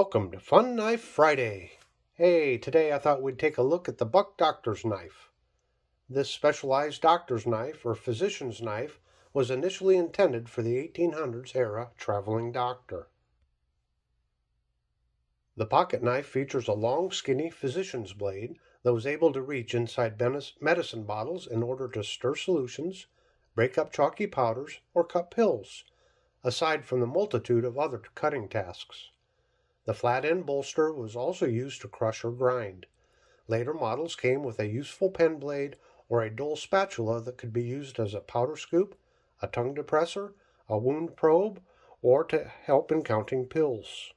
Welcome to Fun Knife Friday. Hey, today I thought we'd take a look at the Buck Doctor's Knife. This specialized doctor's knife, or physician's knife, was initially intended for the 1800s era traveling doctor. The pocket knife features a long, skinny physician's blade that was able to reach inside medicine bottles in order to stir solutions, break up chalky powders, or cut pills, aside from the multitude of other cutting tasks. The flat end bolster was also used to crush or grind. Later models came with a useful pen blade or a dull spatula that could be used as a powder scoop, a tongue depressor, a wound probe, or to help in counting pills.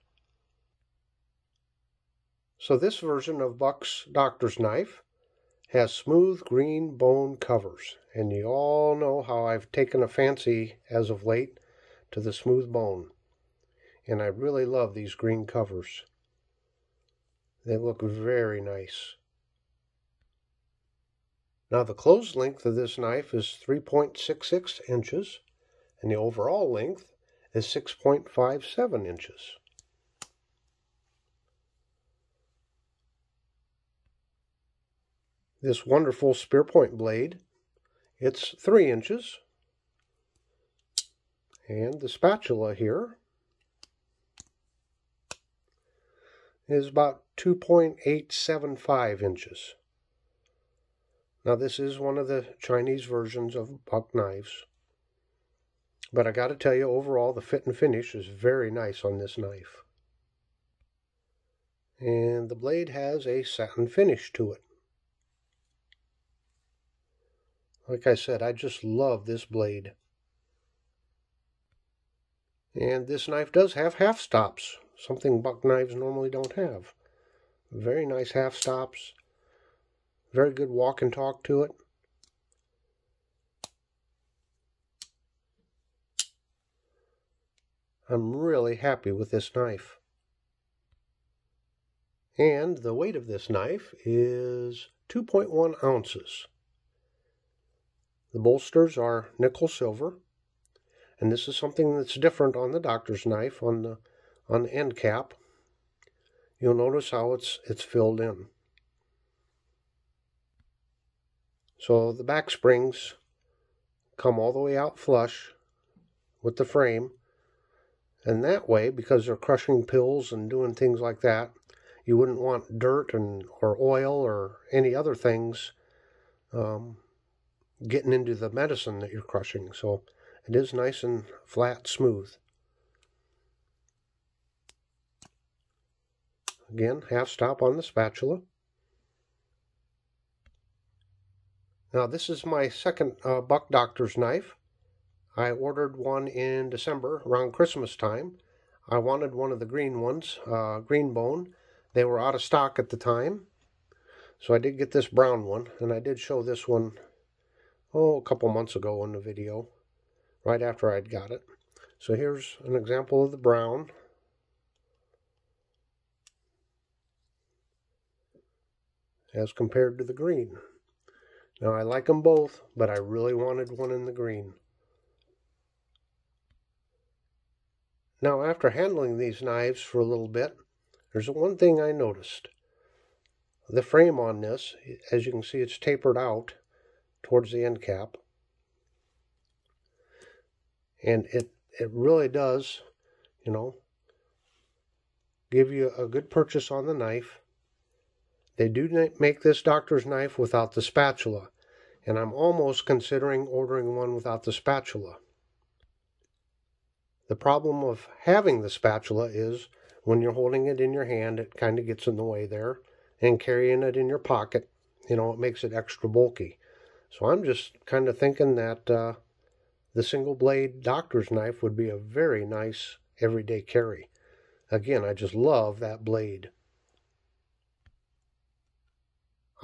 So this version of Buck's doctor's knife has smooth green bone covers, and you all know how I've taken a fancy as of late to the smooth bone. And I really love these green covers. They look very nice. Now the closed length of this knife is 3.66 inches and the overall length is 6.57 inches. This wonderful spear point blade, it's 3 inches. And the spatula here is about 2.875 inches. Now, this is one of the Chinese versions of buck knives. But I got to tell you, overall, the fit and finish is very nice on this knife. And the blade has a satin finish to it. Like I said, I just love this blade. And this knife does have half stops something buck knives normally don't have. Very nice half stops. Very good walk and talk to it. I'm really happy with this knife. And the weight of this knife is 2.1 ounces. The bolsters are nickel silver. And this is something that's different on the doctor's knife. On the on the end cap, you'll notice how it's, it's filled in. So the back springs come all the way out flush with the frame. And that way, because they're crushing pills and doing things like that, you wouldn't want dirt and or oil or any other things um, getting into the medicine that you're crushing. So it is nice and flat, smooth. Again, half stop on the spatula. Now this is my second uh, Buck Doctor's knife. I ordered one in December, around Christmas time. I wanted one of the green ones, uh, green bone. They were out of stock at the time. So I did get this brown one, and I did show this one, oh, a couple months ago in the video, right after I'd got it. So here's an example of the brown. as compared to the green. Now, I like them both, but I really wanted one in the green. Now, after handling these knives for a little bit, there's one thing I noticed. The frame on this, as you can see, it's tapered out towards the end cap. And it, it really does, you know, give you a good purchase on the knife they do make this doctor's knife without the spatula, and I'm almost considering ordering one without the spatula. The problem of having the spatula is when you're holding it in your hand, it kind of gets in the way there, and carrying it in your pocket, you know, it makes it extra bulky. So I'm just kind of thinking that uh, the single blade doctor's knife would be a very nice everyday carry. Again, I just love that blade.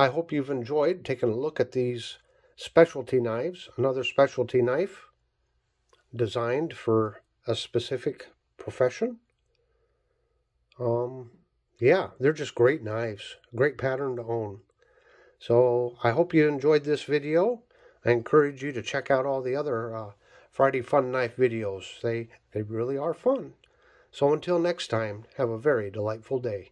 I hope you've enjoyed taking a look at these specialty knives. Another specialty knife designed for a specific profession. Um, yeah, they're just great knives. Great pattern to own. So I hope you enjoyed this video. I encourage you to check out all the other uh, Friday Fun Knife videos. They, they really are fun. So until next time, have a very delightful day.